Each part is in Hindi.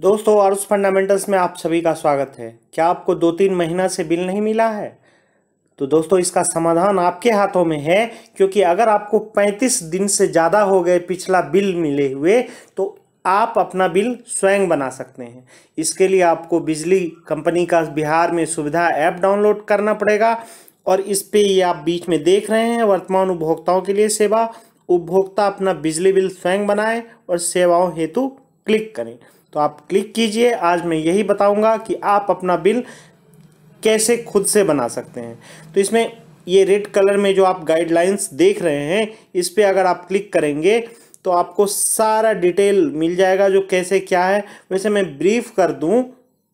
दोस्तों आर्स फंडामेंटल्स में आप सभी का स्वागत है क्या आपको दो तीन महीना से बिल नहीं मिला है तो दोस्तों इसका समाधान आपके हाथों में है क्योंकि अगर आपको 35 दिन से ज़्यादा हो गए पिछला बिल मिले हुए तो आप अपना बिल स्वयं बना सकते हैं इसके लिए आपको बिजली कंपनी का बिहार में सुविधा ऐप डाउनलोड करना पड़ेगा और इस पर ये आप बीच में देख रहे हैं वर्तमान उपभोक्ताओं के लिए सेवा उपभोक्ता अपना बिजली बिल स्वयं बनाएं और सेवाओं हेतु क्लिक करें तो आप क्लिक कीजिए आज मैं यही बताऊंगा कि आप अपना बिल कैसे खुद से बना सकते हैं तो इसमें ये रेड कलर में जो आप गाइडलाइंस देख रहे हैं इस पर अगर आप क्लिक करेंगे तो आपको सारा डिटेल मिल जाएगा जो कैसे क्या है वैसे मैं ब्रीफ कर दूं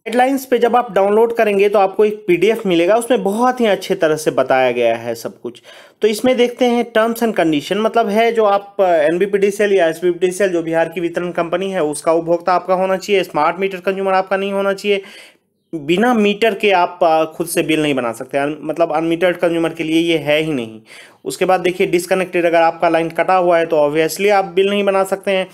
हेडलाइंस पे जब आप डाउनलोड करेंगे तो आपको एक पीडीएफ मिलेगा उसमें बहुत ही अच्छे तरह से बताया गया है सब कुछ तो इसमें देखते हैं टर्म्स एंड कंडीशन मतलब है जो आप एन या एस जो बिहार की वितरण कंपनी है उसका उपभोक्ता आपका होना चाहिए स्मार्ट मीटर कंज्यूमर आपका नहीं होना चाहिए बिना मीटर के आप खुद से बिल नहीं बना सकते मतलब अनमीटर्ड कंज्यूमर के लिए ये है ही नहीं उसके बाद देखिए डिसकनेक्टेड अगर आपका लाइन कटा हुआ है तो ऑब्वियसली आप बिल नहीं बना सकते हैं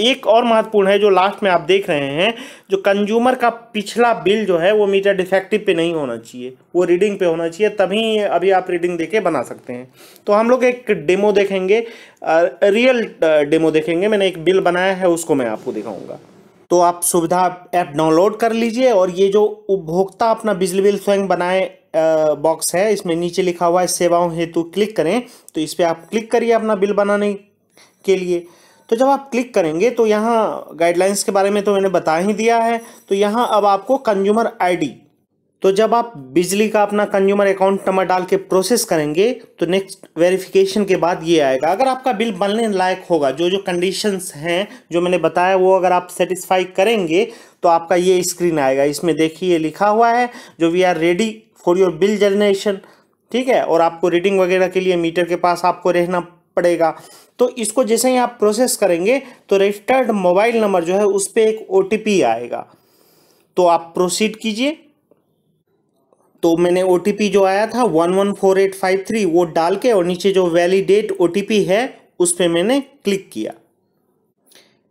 एक और महत्वपूर्ण है जो लास्ट में आप देख रहे हैं जो कंज्यूमर का पिछला बिल जो है वो मीटर डिफेक्टिव पे नहीं होना चाहिए वो रीडिंग पे होना चाहिए तभी अभी आप रीडिंग देके बना सकते हैं तो हम लोग एक डेमो देखेंगे रियल डेमो देखेंगे मैंने एक बिल बनाया है उसको मैं आपको दिखाऊंगा तो आप सुविधा ऐप डाउनलोड कर लीजिए और ये जो उपभोक्ता अपना बिजली बिल स्वयं बनाए बॉक्स है इसमें नीचे लिखा हुआ है सेवाओं हेतु क्लिक करें तो इस पर आप क्लिक करिए अपना बिल बनाने के लिए तो जब आप क्लिक करेंगे तो यहाँ गाइडलाइंस के बारे में तो मैंने बता ही दिया है तो यहाँ अब आपको कंज्यूमर आईडी तो जब आप बिजली का अपना कंज्यूमर अकाउंट नंबर डाल के प्रोसेस करेंगे तो नेक्स्ट वेरिफिकेशन के बाद ये आएगा अगर आपका बिल बनने लायक होगा जो जो कंडीशंस हैं जो मैंने बताया वो अगर आप सेटिस्फाई करेंगे तो आपका ये स्क्रीन आएगा इसमें देखिए लिखा हुआ है जो we are ready for your bill generation ठीक है और आपको रीडिंग वगैरह के लिए मीटर के पास आपको रहना पड़ेगा तो इसको जैसे ही आप प्रोसेस करेंगे तो रजिस्टर्ड मोबाइल नंबर जो है उस पर एक ओ आएगा तो आप प्रोसीड कीजिए तो मैंने ओ जो आया था one one four eight five three वो डाल के और नीचे जो वैलिडेट ओ है उस पर मैंने क्लिक किया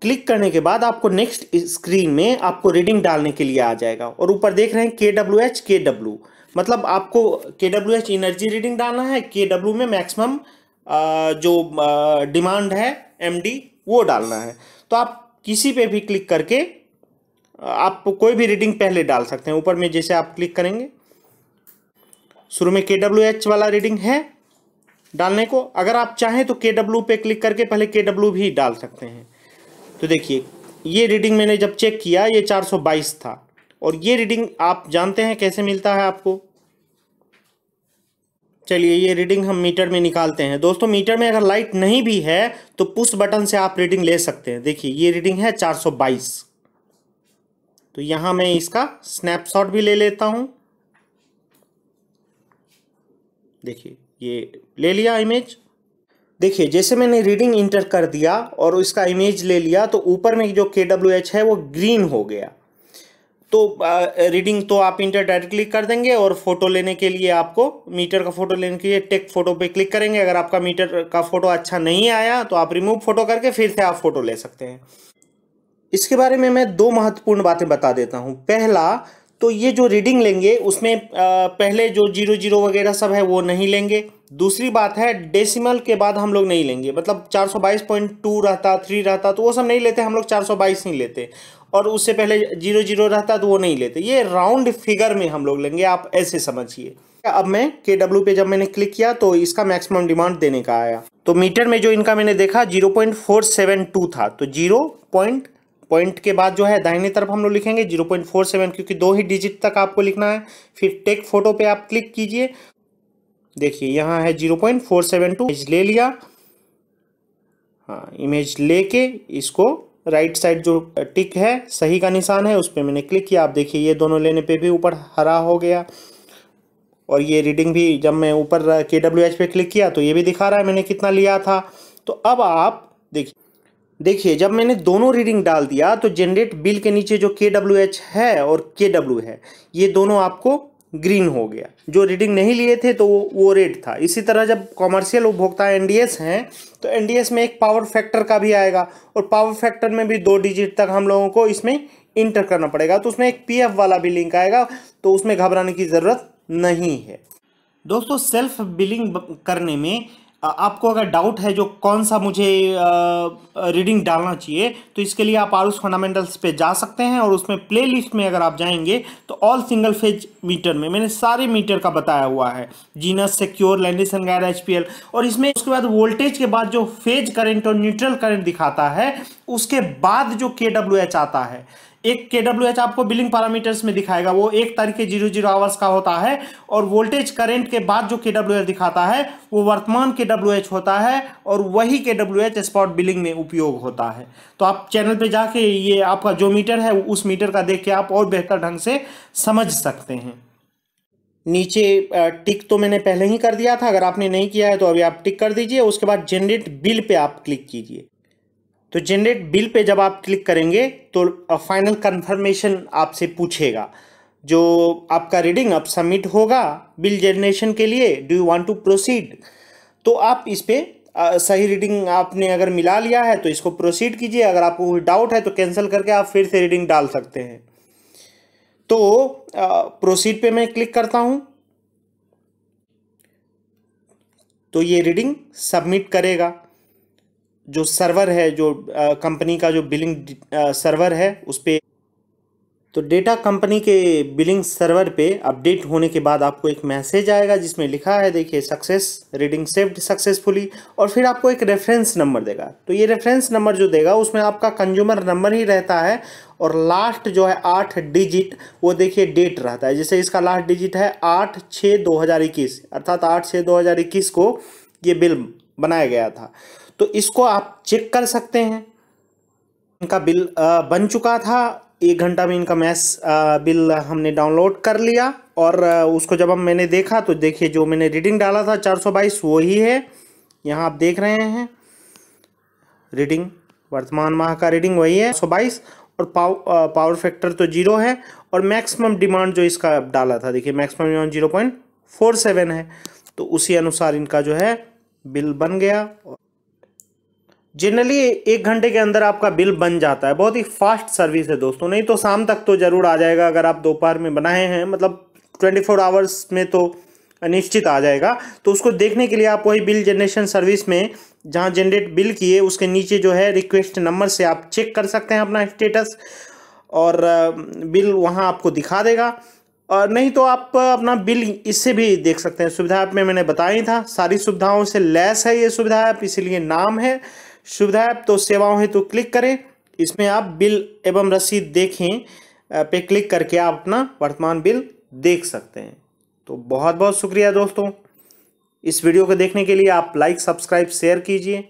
क्लिक करने के बाद आपको नेक्स्ट स्क्रीन में आपको रीडिंग डालने के लिए आ जाएगा और ऊपर देख रहे हैं के डब्ल्यू एच के डब्ल्यू मतलब आपको के डब्ल्यू एच एनर्जी रीडिंग डालना है के डब्ल्यू में मैक्सिमम जो डिमांड है एमडी वो डालना है तो आप किसी पे भी क्लिक करके आप कोई भी रीडिंग पहले डाल सकते हैं ऊपर में जैसे आप क्लिक करेंगे शुरू में के डब्ल्यू एच वाला रीडिंग है डालने को अगर आप चाहें तो के डब्ल्यू पे क्लिक करके पहले के डब्ल्यू भी डाल सकते हैं तो देखिए ये रीडिंग मैंने जब चेक किया ये 422 था और ये रीडिंग आप जानते हैं कैसे मिलता है आपको चलिए ये रीडिंग हम मीटर में निकालते हैं दोस्तों मीटर में अगर लाइट नहीं भी है तो पुश बटन से आप रीडिंग ले सकते हैं देखिए ये रीडिंग है 422 तो यहाँ मैं इसका स्नैपशॉट भी ले लेता हूँ देखिए ये ले लिया इमेज देखिए जैसे मैंने रीडिंग इंटर कर दिया और इसका इमेज ले लिया तो ऊपर में जो के है वो ग्रीन हो गया तो रीडिंग तो आप इंटर डायरेक्ट क्लिक कर देंगे और फोटो लेने के लिए आपको मीटर का फोटो लेने के लिए टेक फोटो पे क्लिक करेंगे अगर आपका मीटर का फोटो अच्छा नहीं आया तो आप रिमूव फोटो करके फिर से आप फोटो ले सकते हैं इसके बारे में मैं दो महत्वपूर्ण बातें बता देता हूँ पहला तो ये जो रीडिंग लेंगे उसमें पहले जो जीरो जीरो वगैरह सब है वो नहीं लेंगे दूसरी बात है डेसिमल के बाद हम लोग नहीं लेंगे मतलब 422.2 रहता थ्री रहता तो वो सब नहीं लेते हम लोग 422 ही लेते और उससे पहले जीरो जीरो रहता तो वो नहीं लेते ये राउंड फिगर में हम लोग लेंगे आप ऐसे समझिए अब मैं के डब्ल्यू पे जब मैंने क्लिक किया तो इसका मैक्सिमम डिमांड देने का आया तो मीटर में जो इनका मैंने देखा जीरो था तो जीरो पॉइंट पॉइंट के बाद जो है दाहिने तरफ हम लोग लिखेंगे 0.47 क्योंकि दो ही डिजिट तक आपको लिखना है फिर टेक फोटो पे आप क्लिक कीजिए देखिए यहाँ है zero point four seven two image ले लिया हाँ इमेज लेके इसको राइट साइड जो टिक है सही का निशान है उस पर मैंने क्लिक किया आप देखिए ये दोनों लेने पे भी ऊपर हरा हो गया और ये रीडिंग भी जब मैं ऊपर के डब्ल्यू एच पे क्लिक किया तो ये भी दिखा रहा है मैंने कितना लिया था तो अब आप देखिए देखिए जब मैंने दोनों रीडिंग डाल दिया तो जनरेट बिल के नीचे जो के डब्ल्यू एच है और के डब्ल्यू है ये दोनों आपको ग्रीन हो गया जो रीडिंग नहीं लिए थे तो वो वो रेड था इसी तरह जब कॉमर्शियल उपभोक्ता एनडीएस हैं तो एनडीएस में एक पावर फैक्टर का भी आएगा और पावर फैक्टर में भी दो डिजिट तक हम लोगों को इसमें इंटर करना पड़ेगा तो उसमें एक पीएफ वाला भी लिंक आएगा तो उसमें घबराने की ज़रूरत नहीं है दोस्तों सेल्फ बिलिंग करने में आपको अगर डाउट है जो कौन सा मुझे रीडिंग डालना चाहिए तो इसके लिए आप आरुष फंडामेंटल्स पे जा सकते हैं और उसमें प्ले लिस्ट में अगर आप जाएंगे तो ऑल सिंगल फेज मीटर में मैंने सारे मीटर का बताया हुआ है जीनस सिक्योर लैंडिसन गैर एच और इसमें उसके बाद वोल्टेज के बाद जो फेज करेंट और न्यूट्रल करेंट दिखाता है उसके बाद जो के आता है एक के डब्ल्यू एच आपको बिलिंग पैरामीटर्स में दिखाएगा वो एक तारीख के जीरो जीरो आवर्स का होता है और वोल्टेज करंट के बाद जो के डब्ल्यू एच दिखाता है वो वर्तमान के डब्ल्यू एच होता है और वही के डब्ल्यू एच स्पॉट बिलिंग में उपयोग होता है तो आप चैनल पे जाके ये आपका जो मीटर है उस मीटर का देख के आप और बेहतर ढंग से समझ सकते हैं नीचे टिक तो मैंने पहले ही कर दिया था अगर आपने नहीं किया है तो अभी आप टिक कर दीजिए उसके बाद जनरेट बिल पे आप क्लिक कीजिए तो जनरेट बिल पे जब आप क्लिक करेंगे तो फाइनल uh, कंफर्मेशन आपसे पूछेगा जो आपका रीडिंग अब सबमिट होगा बिल जनरेशन के लिए do you want to proceed तो आप इस पर uh, सही रीडिंग आपने अगर मिला लिया है तो इसको प्रोसीड कीजिए अगर आपको कोई डाउट है तो कैंसिल करके आप फिर से रीडिंग डाल सकते हैं तो प्रोसीड uh, पे मैं क्लिक करता हूँ तो ये रीडिंग सबमिट करेगा जो सर्वर है जो कंपनी का जो बिलिंग सर्वर है उस पर तो डेटा कंपनी के बिलिंग सर्वर पे अपडेट होने के बाद आपको एक मैसेज आएगा जिसमें लिखा है देखिए सक्सेस रीडिंग सेव्ड सक्सेसफुली और फिर आपको एक रेफरेंस नंबर देगा तो ये रेफरेंस नंबर जो देगा उसमें आपका कंज्यूमर नंबर ही रहता है और लास्ट जो है आठ डिजिट वो देखिए डेट रहता है जैसे इसका लास्ट डिजिट है आठ छः दो हज़ार इक्कीस अर्थात आठ छः दो हज़ार इक्कीस को ये बिल बनाया गया था तो इसको आप चेक कर सकते हैं इनका बिल बन चुका था एक घंटा में इनका मैस बिल हमने डाउनलोड कर लिया और उसको जब हम मैंने देखा तो देखिए जो मैंने रीडिंग डाला था 422 वो ही है यहाँ आप देख रहे हैं रीडिंग वर्तमान माह का रीडिंग वही है 122 और पाव पावर फैक्टर तो जीरो है और मैक्सिमम डिमांड जो इसका डाला था देखिए maximum demand zero point four seven है तो उसी अनुसार इनका जो है बिल बन गया जनरली एक घंटे के अंदर आपका बिल बन जाता है बहुत ही फास्ट सर्विस है दोस्तों नहीं तो शाम तक तो ज़रूर आ जाएगा अगर आप दोपहर में बनाए हैं मतलब ट्वेंटी फोर आवर्स में तो निश्चित आ जाएगा तो उसको देखने के लिए आप वही बिल जनरेशन सर्विस में जहाँ जनरेट बिल किए उसके नीचे जो है रिक्वेस्ट नंबर से आप चेक कर सकते हैं अपना स्टेटस और बिल वहाँ आपको दिखा देगा और नहीं तो आप अपना बिल इससे भी देख सकते हैं सुविधा ऐप में मैंने बताया था सारी सुविधाओं से लैस है ये सुविधा ऐप इसीलिए नाम है सुविधा ऐप तो सेवाओं हेतु तो क्लिक करें इसमें आप बिल एवं रसीद देखें पे क्लिक करके आप अपना वर्तमान बिल देख सकते हैं तो बहुत बहुत शुक्रिया दोस्तों इस वीडियो को देखने के लिए आप लाइक सब्सक्राइब शेयर कीजिए